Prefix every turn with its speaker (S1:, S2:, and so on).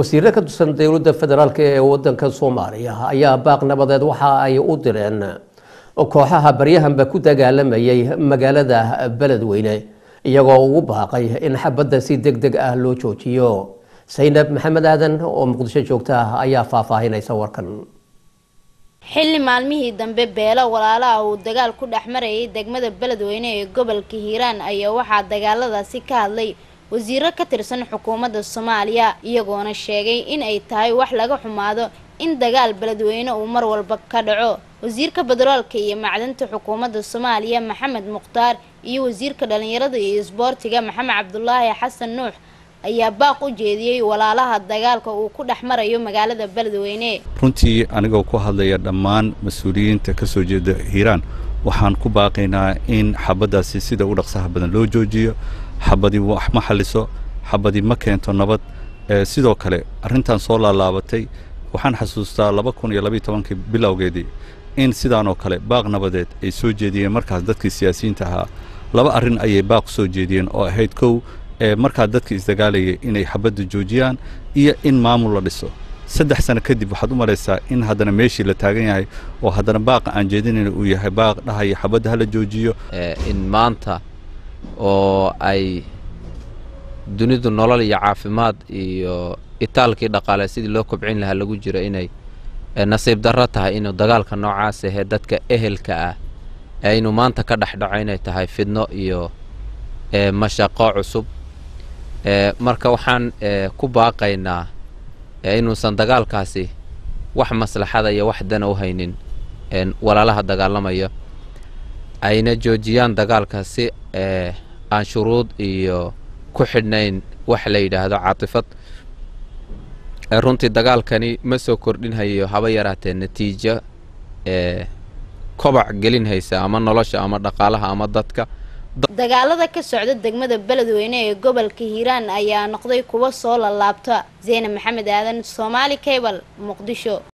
S1: wasiiro ka tirsan dowladda federaalk ee wadanka soomaaliya ayaa baaq nabadeed waxa ay u direen kooxaha baryahanba ku dagaalamayay magaalada beledweyne iyagoo ugu baaqay in xabadda si deg deg ah loo joojiyo saynab maxamed aadan oo muqdisho joogta ah ayaa faahfaahinaysa warkan
S2: xilli maalmihii dambe beelo walaalaha ah uu dagaal ku dhex marayay degmada beledweyne ee gobolka hiiraan ayaa waxaa dagaaladaasi ka hadlay wasiiro ka tirsan xukuumadda soomaaliya iyagoona sheegay in ay tahay wax laga xumaado in dagaal beledweyne uu mar walba ka dhaco wasiirka bedroolka iyo macdanta xukuumadda soomaaliya maxamed mukhtaar iyo wasiirka dhallinyarada iyo isboortiga maxamed cabdulaahi xasan nuux ayaa baaq u jeediyey walaalaha dagaalka uu ku dhex marayo magaalada beledweyne
S3: runtii anigoo ku hadlaya dhammaan mas-uuliyiinta kasoo jeeda hiiraan waxaan ku baaqaynaa in xabaddaasi sida u dhaqsaha badan loo joojiyo xabadi ma xaliso xabadi ma keento nabad eh, sidoo kale arintan soo laalaabatay waxaan xasuustaa laba kun iyo labaiy tobankii bilowgeedii in sidaanoo kale baaq nabadeed ay soo jeediyeen markaas dadkii siyaasiyiinta ahaa laba arin ayay baaq soo jeediyeen oo ahayd kow eh, markaa dadkii isdagaalayay inay xabadda joojiyaan iyo in maamul la dhiso saddex sano kadib waxaad u malaysaa in haddana meeshii la taagan yahay oo haddana baaqa aan jeedinayna uu yahay baaq dhahaya xabadda hala joojiyo eh, in maanta
S4: oo ay dunidu nolol iyo caafimaad iyo itaalkii dhaqaale sidii loo kobcin lahaa lagu jiro inay eh, nasiib darro tahay inuu dagaalka noocaas ahee dadka ehelka ah ee inuu maanta ka dhex dhaco inay tahay fidno iyo eh, mashaqo cusub eh, marka waxaan ku baaqaynaa inuusan dagaalkaasi wax maslaxada iyo wax dana u haynin walaalaha dagaalamaya ayna joojiyaan dagaalkaasi ee eh, aan shuruud iyo ku xidhnayn wax la yidhaahdo caatifad eh, runtii dagaalkani ma soo kordhinhayo haba yaraatee natiijo ee eh, kobac gelin haysa ama nolosha ama dhaqaalaha ama dadka
S2: dagaalada ka socda degmada beledweyne ee gobolka hiiraan ayaa noqday kuwa soo lalaabta zeyne maxamed aadan soomaali kabal muqdisho